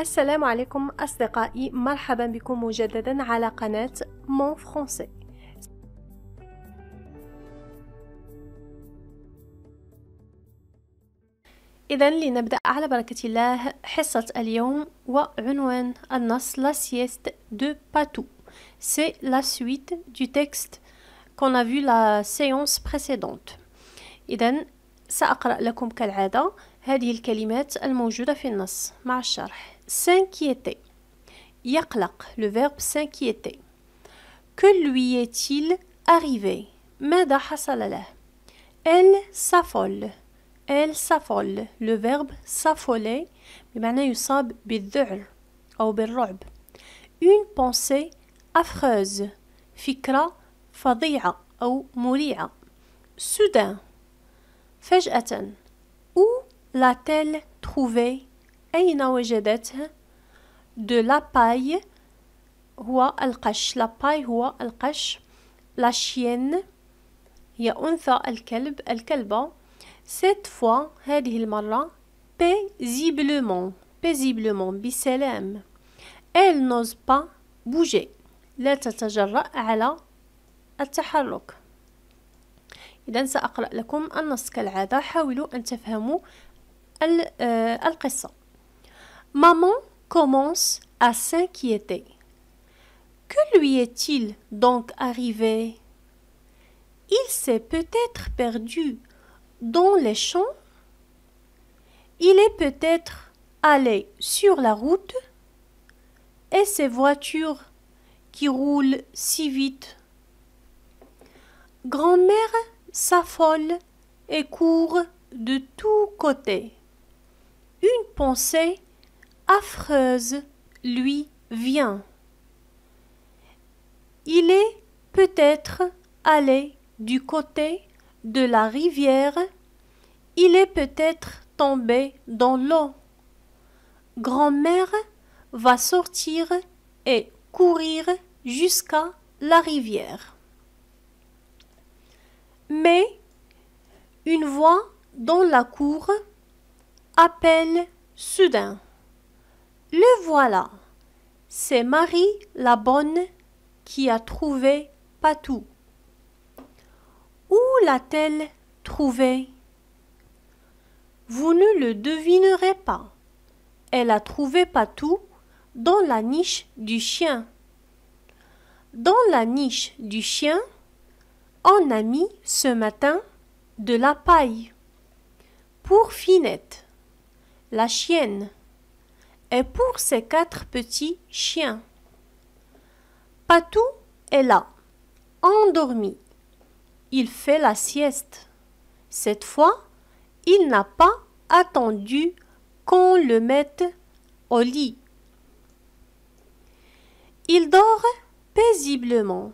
السلام عليكم أصدقائي مرحبا بكم مجددا على قناة مون فرونسي إذا لنبدأ على بركة الله حصة اليوم وعنوان النص لا سيست دو باتو سي لا سويت دو تكست كون a vu la séance إذا سأقرأ لكم كالعادة هذه الكلمات الموجودة في النص مع الشرح سانكيتي يقلق لو فيرب سانكيتي كو لوي ايتيل ماذا حصل له ال سافول ال سافول لو فيرب سافولي بمعنى يصاب بالذعر او بالرعب اون بونسي افخوز فكرة فظيعة او مريعة سودان فجأة او l'a-t-elle trouvé أين وجدته de la paille هو القش la paille هو القش la chienne هي أنثى الكلب الكلبة cette fois هذه المرة paisiblement paisiblement بسلام elle n'ose pas bouger لا تتجرأ على التحرك إذا سأقرأ لكم النص كالعادة حاولوا أن تفهموا Euh, Maman commence à s'inquiéter. Que lui est-il donc arrivé Il s'est peut-être perdu dans les champs Il est peut-être allé sur la route Et ces voitures qui roulent si vite Grand-mère s'affole et court de tous côtés une pensée affreuse lui vient. Il est peut-être allé du côté de la rivière, il est peut-être tombé dans l'eau. Grand-mère va sortir et courir jusqu'à la rivière. Mais une voix dans la cour appelle soudain. Le voilà. C'est Marie la Bonne qui a trouvé Patou. Où l'a-t-elle trouvé Vous ne le devinerez pas. Elle a trouvé Patou dans la niche du chien. Dans la niche du chien, on a mis ce matin de la paille pour finette la chienne et pour ses quatre petits chiens. Patou est là, endormi. Il fait la sieste. Cette fois, il n'a pas attendu qu'on le mette au lit. Il dort paisiblement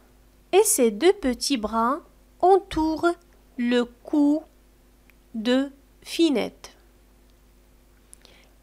et ses deux petits bras entourent le cou de Finette.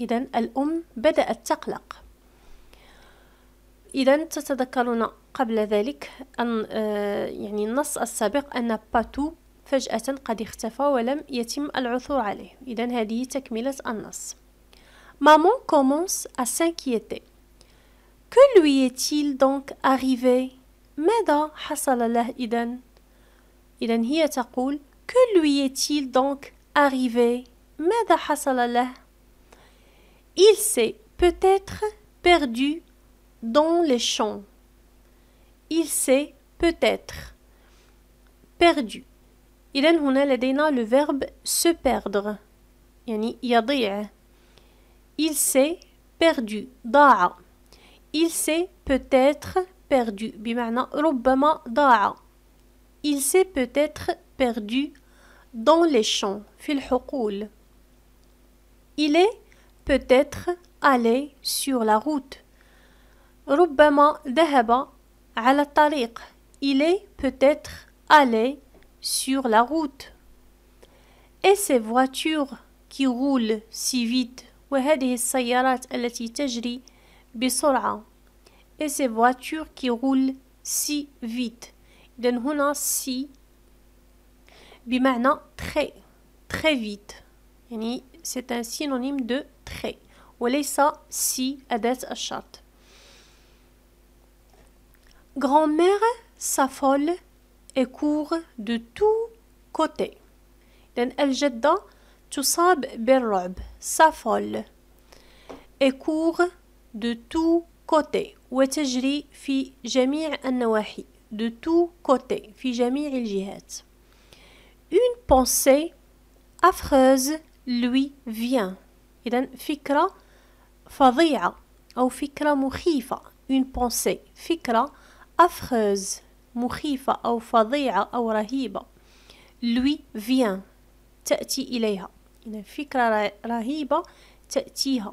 إذا الأم بدأت تقلق إذا تتذكرون قبل ذلك أن آه، يعني النص السابق أن باتو فجأة قد اختفى ولم يتم العثور عليه إذا هذه تكملة النص مامون كومونس à s'inquiéter. Que lui est-il donc arrivé ماذا حصل له إذا؟ إذا هي تقول Que lui est-il donc arrivé ماذا حصل له؟ Il s'est peut-être perdu dans les champs. Il s'est peut-être perdu. Iden هنا لدينا le verbe se perdre يعني يضيع Il s'est perdu ضاع Il s'est peut-être perdu بمعنى ربما ضاع Il s'est peut-être perdu dans les champs في الحقول Il est peut-être allé sur la route. ربما ذهب على tariq Il est peut-être allé sur la route. Et ces voitures qui roulent si vite. وهذه السيارات التي تجري Et ces voitures qui roulent si vite. إذن هنا si بمعنى très très vite. يعني c'est un synonyme de très. ça si ades ashat. Grand-mère s'affole et court de tous côtés. al-jadda tusab Tusab sa s'affole et court de tous côtés وتجري في جميع النواحي de tous côtés fi il jihat Une pensée affreuse lui vient. Et donc, fikra fadhi'a ou fikra moukhi'fa, une pensée. Fikra affreuse, muhifa, ou fadhi'a ou rahiba, lui vient. Ta'ti ilayha. Une fikra rahiba, ta'tiha.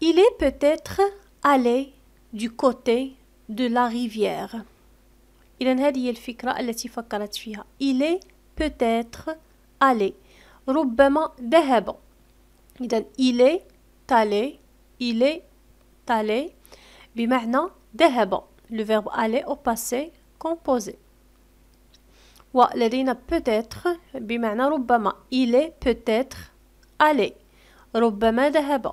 Il est peut-être allé du côté de la rivière. Il est peut-être allé ربما ذهب إذا إلي تالي إلي تالي بمعنى ذهب le verbe aller au passé composé والذين peut-être بمعنى ربما il est peut-être allé ربما ذهب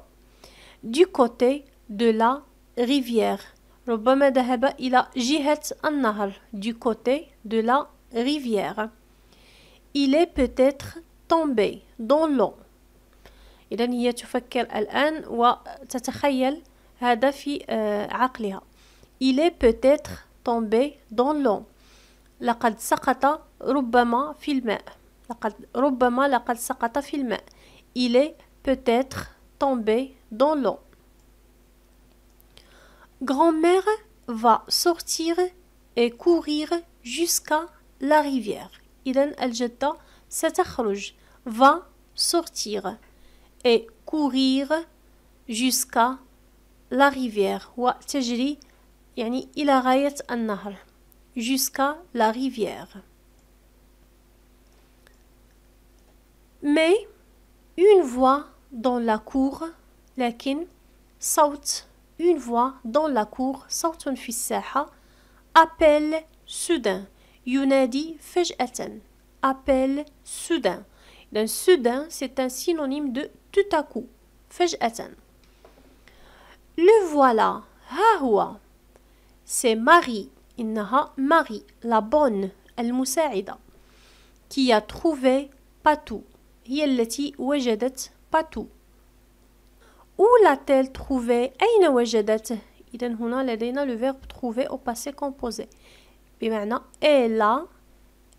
du côté de la rivière ربما ذهب إلى جهة النهر du côté de la rivière il est peut-être dans l'eau il est peut-être tombé dans l'eau il est peut-être tombé dans l'eau grand-mère va sortir et courir jusqu'à la rivière va sortir et courir jusqu'à la rivière yani ila rayat an-nahr, jusqu'à la rivière mais une voix dans la cour lakin saute une voix dans la cour sort une appelle soudain yunadi fejheten. appelle soudain d'un soudain, c'est un synonyme de tout à coup. Le voilà. C'est Marie. Innaha Marie, la bonne, Musaida. qui a trouvé Patou. هي التي wejedet Patou. Où l'a-t-elle trouvé ne وجدته إذا huna a le verbe trouver au passé composé بمعنى elle a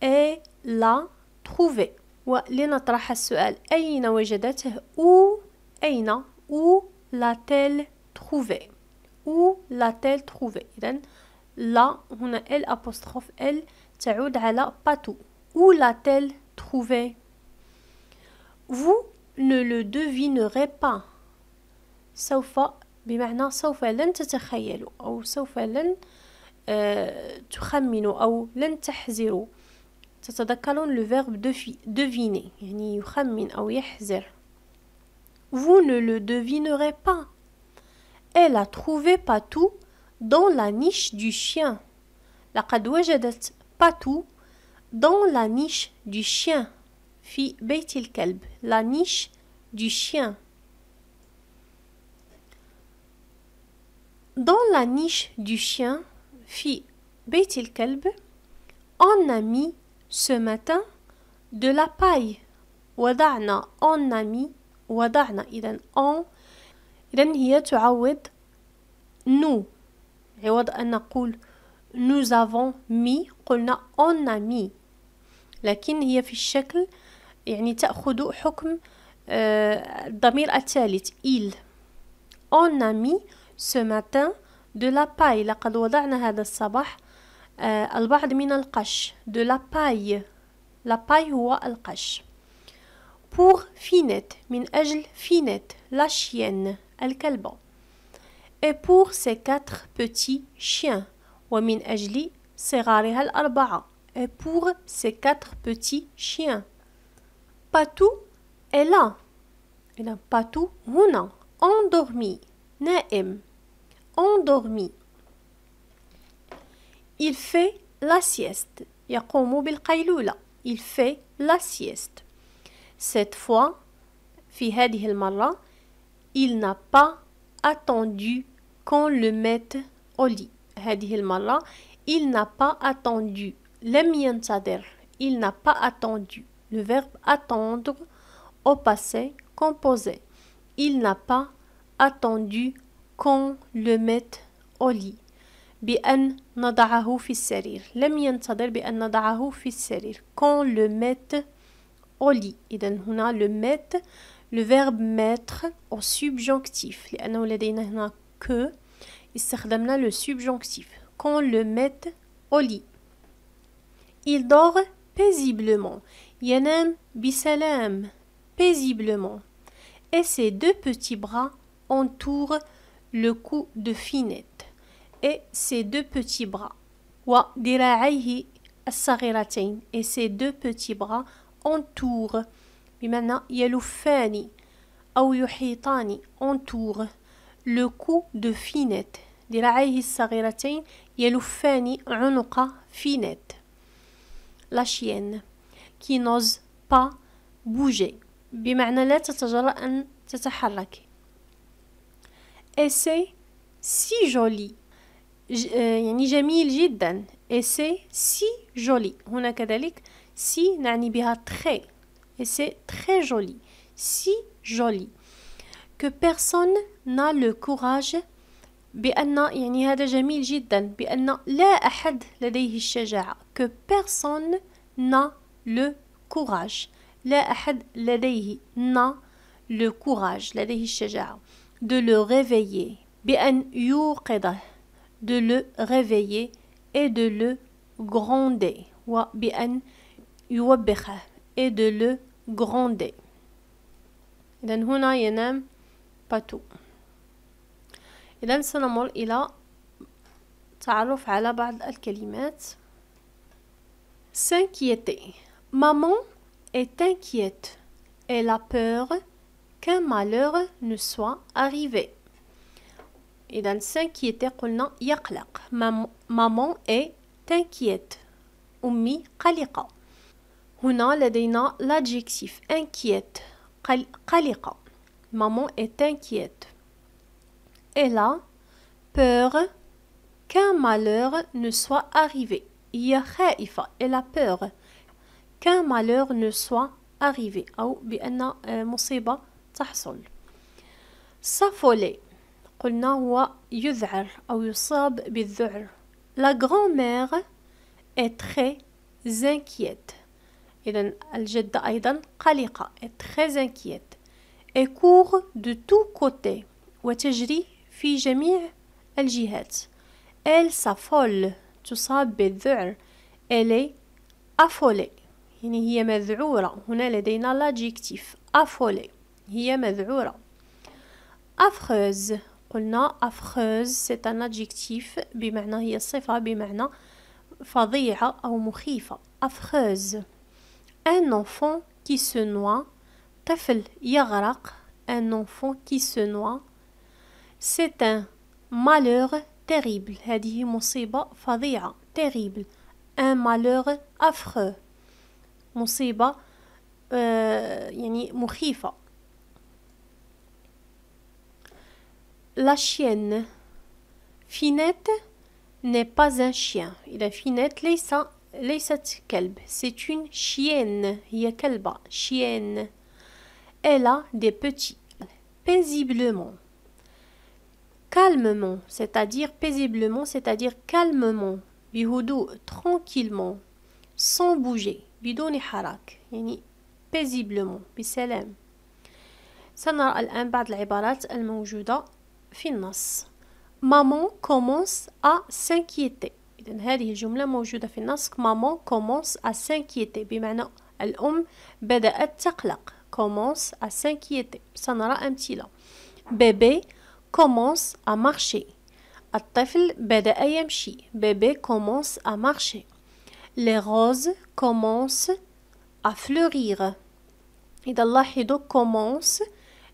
elle a trouvé ولنطرح السؤال أين وجدته أو أين أو لا تيل تروفي أو لا تيل تروفي إذن لا هنا ال أبوستخوف ال تعود على باتو أو لا تيل تروفي Vous ne le devinerez pas سوف بمعنى سوف لن تتخيلوا أو سوف لن آه، تخمنوا أو لن تحزروا le verbe deviner Vous ne le devinerez pas. Elle a trouvé Patou dans la niche du chien. لقد وجدت Patou dans la niche du chien. في بيت La niche du chien. Dans la niche du chien, fit Beit el on a mis Ce matin, de la paille. وضعنا on a mis وضعنا إذا on إذا هي تعوض نو عوض أن نقول nous avons mis قلنا on a mis لكن هي في الشكل يعني تأخذ حكم الضمير الثالث il on a mis ce matin de la paille لقد وضعنا هذا الصباح min al القش de la paille la paille al القش pour finette Min أجل finette la chienne chien, et pour ces quatre petits chiens ومن أجل صغارها الأربعة et pour ces quatre petits chiens Patou est là et là Patou هنا endormi نائم endormi il fait la sieste. Il fait la sieste. Cette fois, il n'a pas attendu qu'on le mette au lit. il n'a pas attendu. Il n'a pas attendu. Le verbe attendre au passé composé. Il n'a pas attendu qu'on le mette au lit. بأن نضعه في السرير لم ينتظر بأن نضعه في السرير qu'on le mette au lit إذا هنا le mettre le verbe mettre au subjonctif لأنه لدينا هنا que استخدمنا le subjonctif qu'on le mette au lit il dort paisiblement ينام بسلام paisiblement et ses deux petits bras entourent le cou de Finette et ses deux petits bras. Et ses deux petits bras entourent. Bimana maintenant, Yalufani, Auyuhitani, entourent le cou de Finette. Dira'ayhi Sagiratain, Yalufani, Unuka, Finette. La chienne qui n'ose pas bouger. Bimana la tatajala an tatahalak. Et c'est si joli, يعني جميل جدا et c'est si joli هنا كذلك si نعني بها très et c'est très joli si joli que personne n'a le courage بأن يعني هذا جميل جدا بأن لا أحد لديه الشجاعة que personne n'a le courage لا أحد لديه n'a le courage لديه الشجاعة de le réveiller بأن يوقظه de le réveiller et de le gronder. Et de le gronder. إذا هنا ينام Et إذا سنمر إلى تعرف على بعض الكلمات s'inquiéter maman est inquiète elle a peur qu'un malheur ne soit arrivé et dans « s'inquiéter قلنا يقلق maman est inquiète ».« t'inquiète qaliqa ». Ici, nous avons l'adjectif inquiète Qaliqa ».« maman est inquiète elle a peur qu'un malheur ne soit arrivé هي Et elle a peur qu'un malheur ne soit arrivé أو بأن se تحصل s'affoler قلنا هو يذعر أو يصاب بالذعر La grand-mère est très inquiète. إذا الجدة أيضا قلقة est très inquiète. Et court de tous côtés وتجري في جميع الجهات. Elle s'affole تصاب بالذعر. Elle est affolée. يعني هي مذعورة هنا لدينا l'adjectif affolée هي مذعورة affreuse قلنا أفخوز سي ان ادجيكتيف بمعنى هي صفة بمعنى فظيعة أو مخيفة أفخوز ان أنفون كي se طفل يغرق أن أنفون كي se noie مالور un malheur هذه مصيبة فظيعة تيريبل أن مالور أفخو مصيبة آه، يعني مخيفة La chienne. Finette n'est pas un chien. Finette finette les kelb. C'est une chienne. a kelba. Chienne. Elle a des petits. Paisiblement. Calmement, c'est-à-dire paisiblement, c'est-à-dire calmement. tranquillement, sans bouger. Bido harak. Yani paisiblement. بسلام. سنرى الآن بعض العبارات الموجودة في النص مامون كومونس ا سانكيتي إذا هذه الجملة موجودة في النص مامون كومونس ا سانكيتي بمعنى الأم بدأت تقلق كومونس ا سانكيتي سنرى أمثلة بيبي كومونس ا مارشي الطفل بدأ يمشي بيبي كومونس ا مارشي لي روز كومونس ا فلوريغ إذا لاحظوا كومونس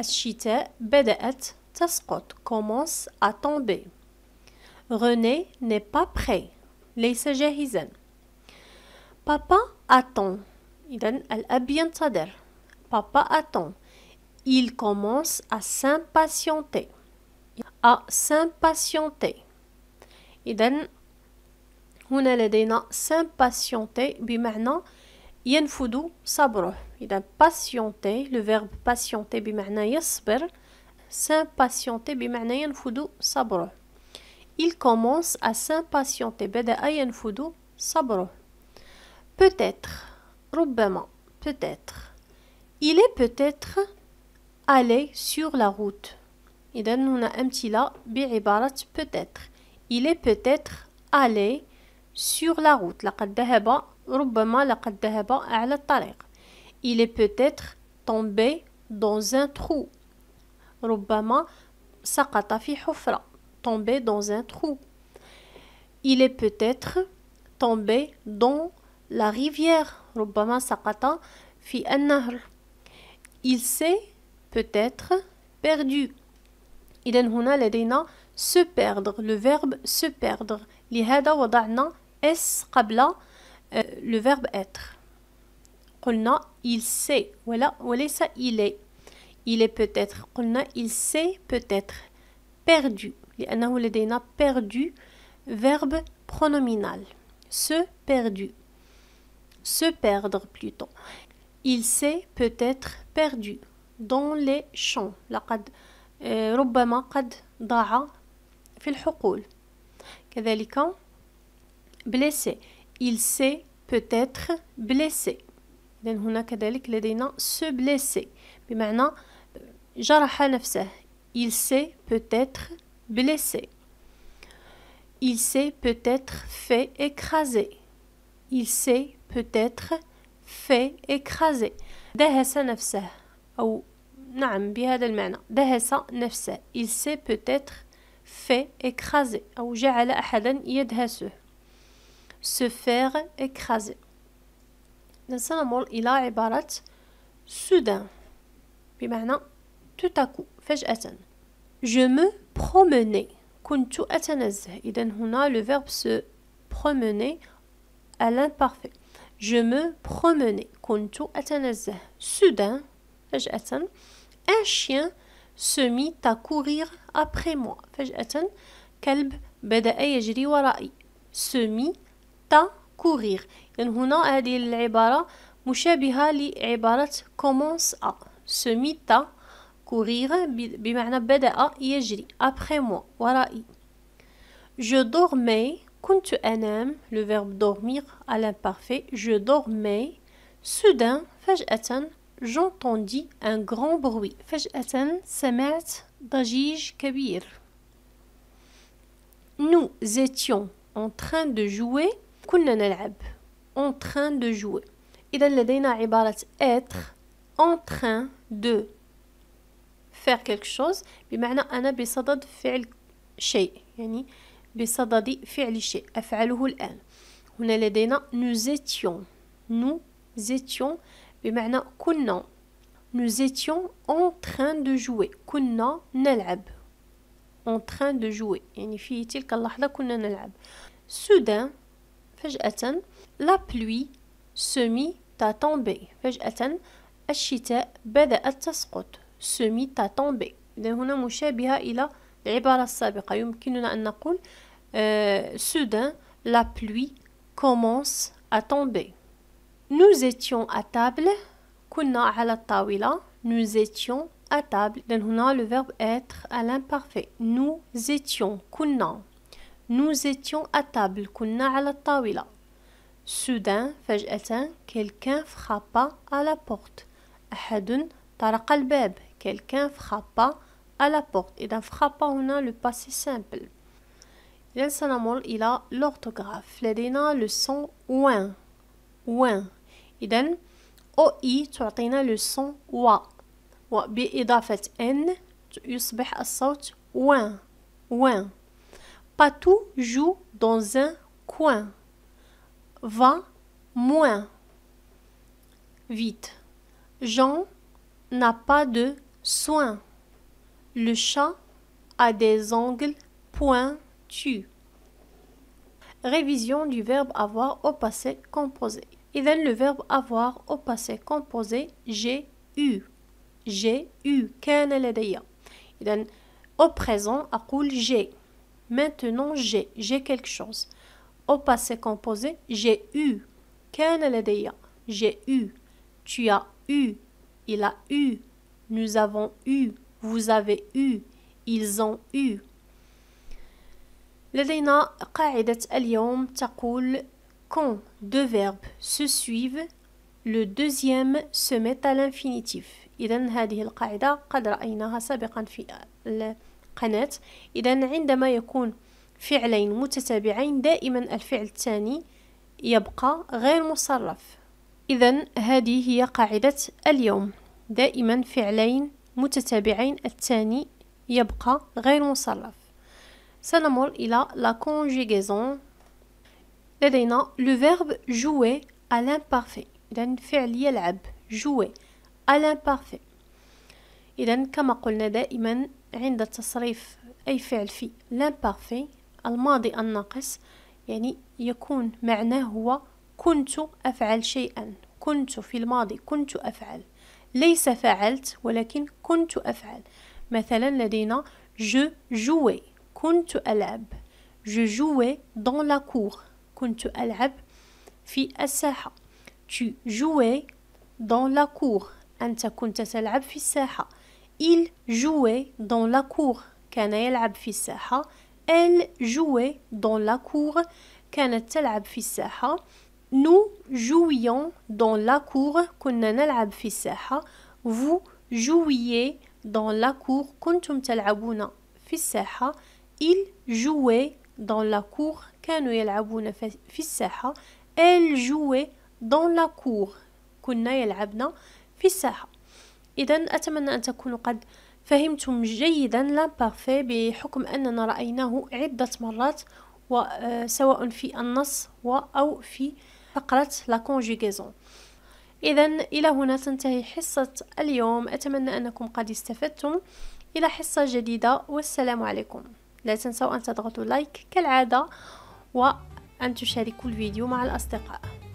الشتاء بدأت تسقط commence à tomber René n'est pas prêt ليس جاهزا Papa attend إذا الأب ينتظر Papa attend Il commence à s'impatienter à s'impatienter إذا هنا لدينا s'impatienter بمعنى ينفد صبره إذا patienter le verbe patienter بمعنى يصبر s'impatienter بمعنى ينفد صبره il commence à s'impatienter بدأ foudou صبره peut-être ربما peut-être il est peut-être allé sur la route إذا هنا أمثلة بعبارة peut-être il est peut-être allé sur la route لقد ذهب ربما لقد ذهب على الطريق il est peut-être tombé dans un trou ربما سقط في حفرة tombé dans un trou il est peut-être tombé dans la rivière ربما سقط في النهر il s'est peut-être perdu إذا هنا لدينا se perdre le verbe se perdre لهذا وضعنا s قبل euh, le verbe être. قلنا il sait Voilà, voilà ça. il est il est peut-être قلنا il sait peut-être perdu لأنه perdu verbe pronominal se perdu se perdre plutôt il sait peut-être perdu dans les champs Laqad, ربما قد ضاع في الحقول كذلك blessé il s'est peut-être blessé. Donc là honka dhalik ladaina se blesser bimaana jaraaha nafsuh. Il s'est peut-être blessé. Il s'est peut-être fait écraser. Il s'est peut-être fait écraser. Dhaasa nafsuh ou na'am bi hadha al mana, Il s'est peut-être fait écraser ou ja'ala ahadan yadhaasuh se faire écraser. il a عبارة soudain maintenant, tout à coup je me promenais كنت أتنزه هنا le verbe se promener à l'imparfait je me promenais كنت أتنزه soudain un chien se mit à courir après moi فجأة كلب بدأ يجري se mit ta courir يعني هنا هذه العبارة مشابهة لعبارة commence à à courir بمعنى بدأ يجري après moi ورائي je dormais كنت أنام le verbe dormir à l'imparfait je dormais soudain فجأة j'entendis un grand bruit فجأة سمعت ضجيج كبير nous étions en train de jouer كنا نلعب en train de jouer إذا لدينا عبارة être en train de faire quelque chose بمعنى أنا بصدد فعل شيء يعني بصدد فعل شيء أفعله الآن هنا لدينا nous étions nous étions بمعنى كنا nous étions en train de jouer كنا نلعب en train de jouer يعني في تلك اللحظة كنا نلعب soudain fais La pluie se mit à tomber. Fais-je attention? Elle était belle et svelte. Se mit à tomber. Donc, nous sommes semblables à l'expression précédente. Il est dire: Soudain, la pluie commence à tomber. Nous étions à table. Kouna à la table. Nous étions à table. Donc, nous avons le verbe être à l'imparfait. Nous étions kouna. Nous étions à table, كنا la tawila Soudain, quelqu'un frappa à la porte. Ahadun طرق الباب. Quelqu'un frappa à la porte. إذا frappa هنا le passé simple. il il a l'orthographe. لدينا le son Ouin. Et i », oi, le son و. il n », يصبح الصوت ouin. ouin. Patou joue dans un coin. Va moins vite. Jean n'a pas de soin. Le chat a des ongles pointus. Révision du verbe avoir au passé composé. Et donne le verbe avoir au passé composé, j'ai eu. J'ai eu. Et donne au présent, j'ai. Maintenant, j'ai. J'ai quelque chose. Au passé composé, j'ai eu. J'ai eu. Tu as eu. Il a eu. Nous avons eu. Vous avez eu. Ils ont eu. لدينا قاعدة اليوم تقول quand deux verbes se suivent le deuxième se met à l'infinitif قناة إذا عندما يكون فعلين متتابعين دائما الفعل الثاني يبقى غير مصرف إذا هذه هي قاعدة اليوم دائما فعلين متتابعين الثاني يبقى غير مصرف سنمر إلى لا conjugaison لدينا le verbe jouer à l'imparfait إذا فعل يلعب jouer à l'imparfait إذا كما قلنا دائما عند تصريف أي فعل في لامبارفي الماضي الناقص يعني يكون معناه هو كنت أفعل شيئا كنت في الماضي كنت أفعل ليس فعلت ولكن كنت أفعل مثلا لدينا je jouais كنت ألعب je jouais dans la cour كنت ألعب في الساحة tu jouais dans la cour أنت كنت تلعب في الساحة Il jouait dans la cour. كان يلعب في الساحة. Elle jouait dans la cour. كانت تلعب في الساحة. Nous jouions dans la cour. كنا نلعب في الساحة. Vous jouiez dans la cour. كنتم تلعبون في الساحة. Il jouait dans la cour. كانوا يلعبون في الساحة. Elle jouait dans la cour. كنا يلعبنا في الساحة. إذا أتمنى أن تكونوا قد فهمتم جيدا لامبارفي بحكم أننا رأيناه عدة مرات آه، سواء في النص أو في فقرة لا كونجيغيزون إذا إلى هنا تنتهي حصة اليوم أتمنى أنكم قد استفدتم إلى حصة جديدة والسلام عليكم لا تنسوا أن تضغطوا لايك كالعادة وأن تشاركوا الفيديو مع الأصدقاء